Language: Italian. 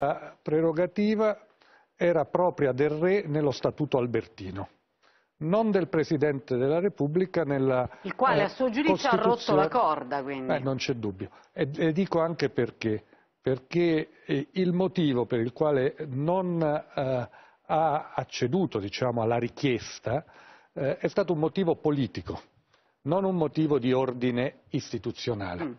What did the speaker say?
La prerogativa era propria del re nello Statuto Albertino non del Presidente della Repubblica nella Il quale eh, a suo giudizio ha rotto la corda, quindi. Eh, non c'è dubbio. E, e, dico anche perché. Perché eh, il motivo per il quale non eh, ha acceduto diciamo, alla richiesta eh, è stato un motivo politico, non un motivo di ordine istituzionale. Mm.